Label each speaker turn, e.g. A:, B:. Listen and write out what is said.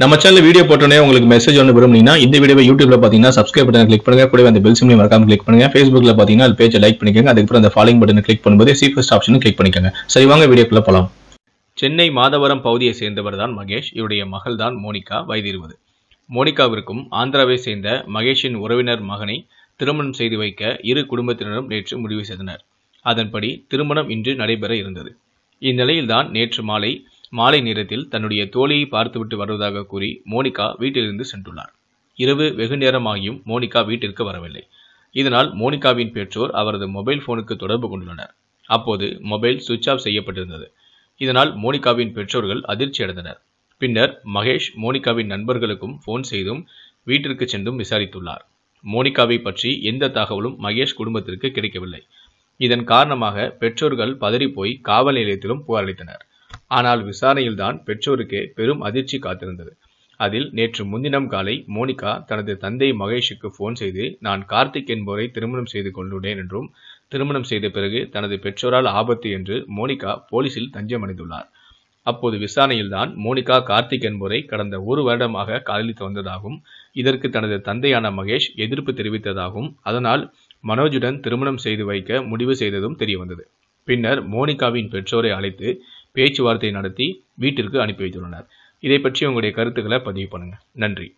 A: நம்ம channel video போட்டோன்னே உங்களுக்கு மெசேஜ் ஒன்று விரும்புனீங்கன்னா இந்த வீடியோ யூடியூப்ல பார்த்தீங்கன்னா சப்ஸ்கிரைப் பட்டன் கிளிக் பண்ணுங்க கூட அந்த பெல் சிம்லையும் மறக்காம கிளிக் பண்ணுங்க ஃபேஸ்புக்ல பார்த்தீங்கன்னா அது பேஜை லைக் பண்ணிக்கோங்க அதுக்கப்புறம் அந்த ஃபாலோயிங் பட்டன் கிளிக் பண்ணும்போது சீஃபஸ்ட் ஆப்ஷனும் கிளிக் பண்ணிக்கோங்க சரி வாங்க வீடியோக்குள்ள போலாம் சென்னை மாதவரம் பகுதியை சேர்ந்தவர் தான் மகேஷ் இவருடைய மகள் தான் மோனிகா வயது இருபது மோனிகாவிற்கும் ஆந்திராவை சேர்ந்த மகேஷின் உறவினர் மகனை திருமணம் செய்து வைக்க இரு குடும்பத்தினரும் நேற்று முடிவு செய்தனர் அதன்படி திருமணம் இன்று நடைபெற இருந்தது இந்நிலையில்தான் நேற்று மாலை மாலை நேரத்தில் தன்னுடைய தோழியை பார்த்துவிட்டு வருவதாக கூறி மோனிகா வீட்டிலிருந்து சென்றுள்ளார் இரவு வெகு நேரமாகியும் மோனிகா வீட்டிற்கு வரவில்லை இதனால் மோனிகாவின் பெற்றோர் அவரது மொபைல் போனுக்கு தொடர்பு கொண்டுள்ளனர் அப்போது மொபைல் சுவிட்ச் ஆஃப் செய்யப்பட்டிருந்தது இதனால் மோனிகாவின் பெற்றோர்கள் அதிர்ச்சி அடைந்தனர் பின்னர் மகேஷ் மோனிகாவின் நண்பர்களுக்கும் போன் செய்தும் வீட்டிற்கு சென்றும் விசாரித்துள்ளார் மோனிகாவை பற்றி எந்த தகவலும் மகேஷ் குடும்பத்திற்கு கிடைக்கவில்லை இதன் காரணமாக பெற்றோர்கள் பதறிப்போய் காவல் நிலையத்திலும் புகாரளித்தனர் ஆனால் விசாரணையில்தான் பெற்றோருக்கே பெரும் அதிர்ச்சி காத்திருந்தது அதில் நேற்று முன்தினம் காலை மோனிகா தனது தந்தை மகேஷுக்கு போன் செய்து நான் கார்த்திக் என்பவரை திருமணம் செய்து கொண்டுள்ளேன் என்றும் திருமணம் செய்த பிறகு தனது பெற்றோரால் ஆபத்து என்று மோனிகா போலீசில் தஞ்சம் அடைந்துள்ளார் அப்போது விசாரணையில்தான் மோனிகா கார்த்திக் என்போரை கடந்த ஒரு வருடமாக காதலித்து வந்ததாகவும் இதற்கு தனது தந்தையான மகேஷ் எதிர்ப்பு தெரிவித்ததாகவும் அதனால் மனோஜுடன் திருமணம் செய்து வைக்க முடிவு செய்ததும் தெரியவந்தது பின்னர் மோனிகாவின் பெற்றோரை அழைத்து பேச்சுவார்த்தை நடத்தி வீட்டிற்கு அனுப்பி வைத்துள்ளனர் இதை பற்றி உங்களுடைய கருத்துக்களை பதிவு பண்ணுங்கள் நன்றி